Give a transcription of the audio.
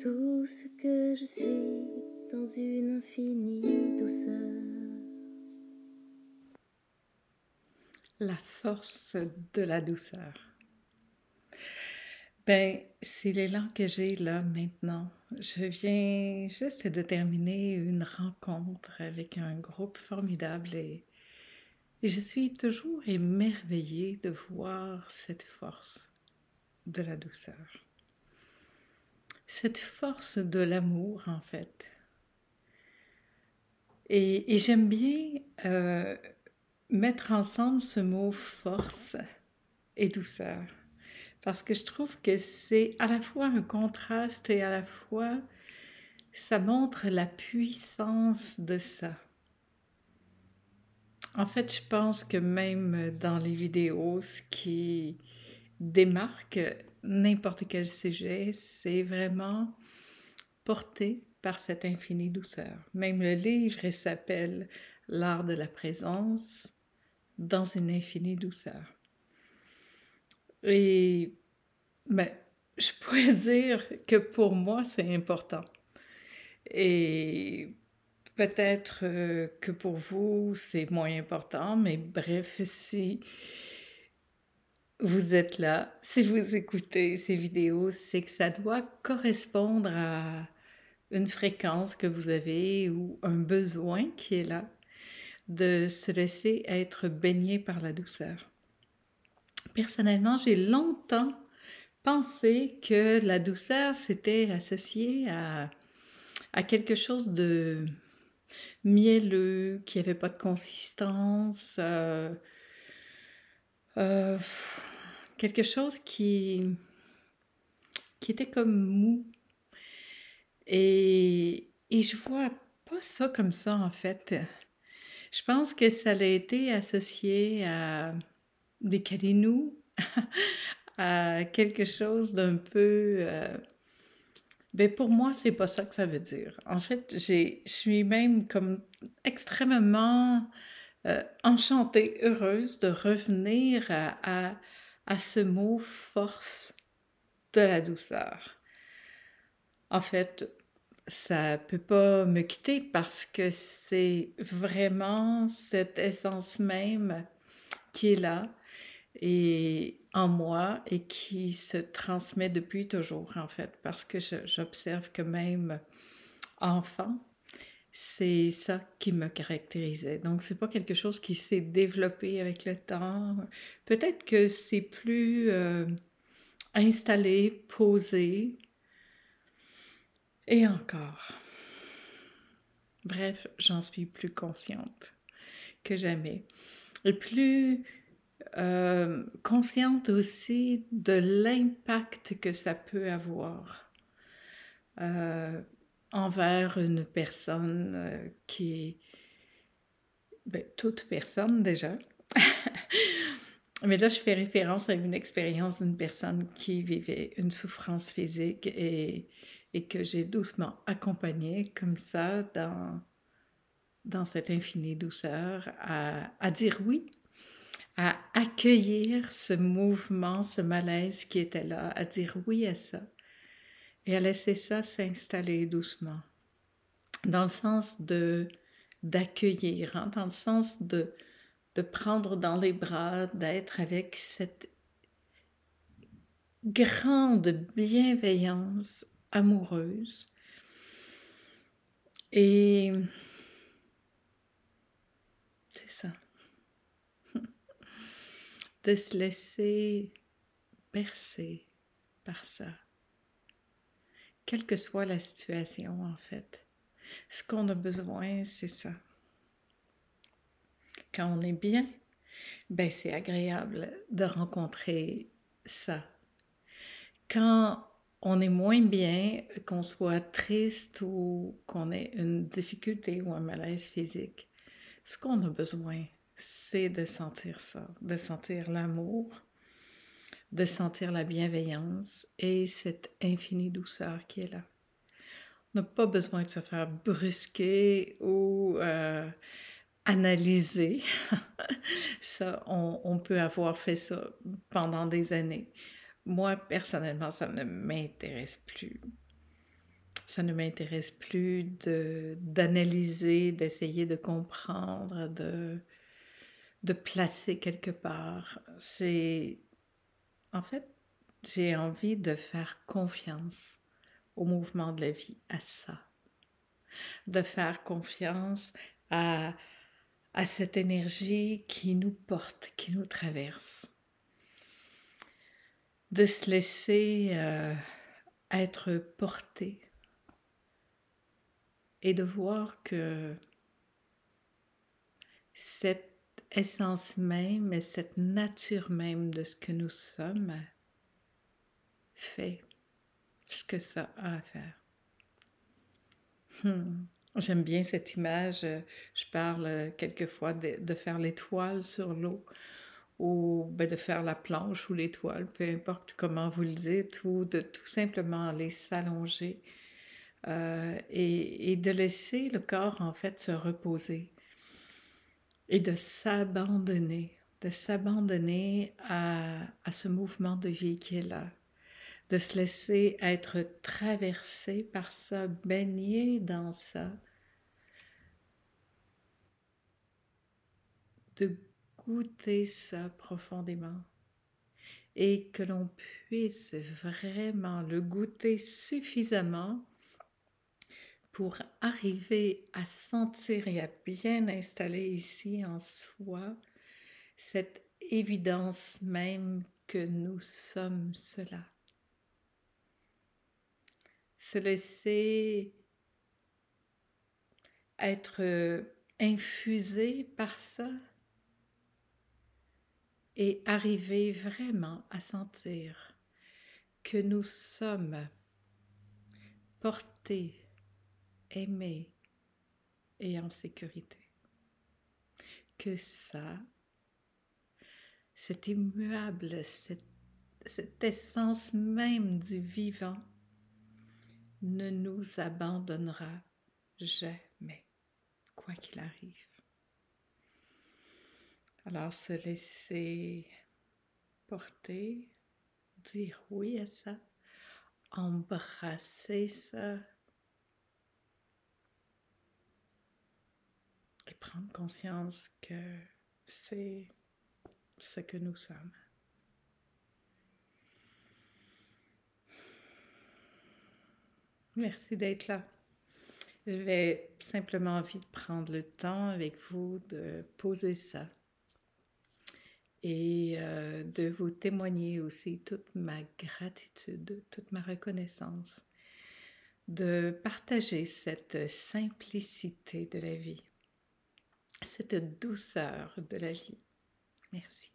tout ce que je suis dans une infinie douceur. La force de la douceur. Ben, c'est l'élan que j'ai là maintenant. Je viens juste de terminer une rencontre avec un groupe formidable et, je suis toujours émerveillée de voir cette force de la douceur cette force de l'amour, en fait. Et, j'aime bien euh, mettre ensemble ce mot force et douceur, parce que je trouve que c'est à la fois un contraste et à la fois ça montre la puissance de ça. En fait, je pense que même dans les vidéos, ce qui démarque n'importe quel sujet, c'est vraiment porté par cette infinie douceur. Même le livre s'appelle L'art de la présence dans une infinie douceur. Et ben, je pourrais dire que pour moi, c'est important. Et peut-être euh, que pour vous, c'est moins important, mais bref, si vous êtes là, si vous écoutez ces vidéos, c'est que ça doit correspondre à une fréquence que vous avez ou un besoin qui est là de se laisser être baigné par la douceur. Personnellement, j'ai longtemps pensé que la douceur s'était associée à, à quelque chose de mielleux, qui n'avait pas de consistance. Euh, euh, quelque chose qui, qui était comme mou. Et, et je vois pas ça comme ça, en fait. Je pense que ça a été associé à des calinous, à quelque chose d'un peu. mais euh, ben, pour moi, c'est pas ça que ça veut dire. En fait, je suis même comme extrêmement euh, enchantée, heureuse de revenir à, ce mot force de la douceur. En fait, ça peut pas me quitter parce que c'est vraiment cette essence même qui est là et en moi et qui se transmet depuis toujours, en fait, parce que j'observe que même enfant, c'est ça qui me caractérisait. Donc, c'est pas quelque chose qui s'est développé avec le temps. Peut-être que c'est plus euh, installé, posé. Et encore. Bref, j'en suis plus consciente que jamais. Et plus euh, consciente aussi de l'impact que ça peut avoir. Euh, envers une personne euh, qui ben, toute personne déjà. Mais là, je fais référence à une expérience d'une personne qui vivait une souffrance physique et, que j'ai doucement accompagnée comme ça dans, cette infinie douceur à, à dire oui, à accueillir ce mouvement, ce malaise qui était là, à dire oui à ça, et à laisser ça s'installer doucement, dans le sens de d'accueillir, hein, dans le sens de, de prendre dans les bras, d'être avec cette grande bienveillance amoureuse. Et c'est ça. de se laisser percer par ça quelle que soit la situation, en fait. Ce qu'on a besoin, c'est ça. Quand on est bien, ben c'est agréable de rencontrer ça. Quand on est moins bien, qu'on soit triste ou qu'on ait une difficulté ou un malaise physique, ce qu'on a besoin, c'est de sentir ça, de sentir l'amour, de sentir la bienveillance et cette infinie douceur qui est là. On n'a pas besoin de se faire brusquer ou euh, analyser. ça, on, peut avoir fait ça pendant des années. Moi, personnellement, ça ne m'intéresse plus. Ça ne m'intéresse plus d'analyser, d'essayer de comprendre, de, de placer quelque part. C'est en fait, j'ai envie de faire confiance au mouvement de la vie, à ça. De faire confiance à, à cette énergie qui nous porte, qui nous traverse. De se laisser euh, être porté et de voir que cette essence même et cette nature même de ce que nous sommes fait ce que ça a à faire. Hmm. J'aime bien cette image. Je parle quelquefois de, faire l'étoile sur l'eau ou ben, de faire la planche ou l'étoile, peu importe comment vous le dites, ou de tout simplement aller s'allonger euh, et de laisser le corps en fait se reposer et de s'abandonner, de s'abandonner à, ce mouvement de vie qui est là, de se laisser être traversé par ça, baigné dans ça, de goûter ça profondément et que l'on puisse vraiment le goûter suffisamment pour arriver à sentir et à bien installer ici en soi cette évidence même que nous sommes cela. Se laisser être euh, infusé par ça et arriver vraiment à sentir que nous sommes portés aimer et en sécurité. Que ça, cet immuable, cette, cette essence même du vivant ne nous abandonnera jamais, quoi qu'il arrive. Alors se laisser porter, dire oui à ça, embrasser ça, prendre conscience que c'est ce que nous sommes. Merci d'être là. Je vais simplement envie de prendre le temps avec vous de poser ça et euh, de vous témoigner aussi toute ma gratitude, toute ma reconnaissance de partager cette simplicité de la vie cette douceur de la vie. Merci.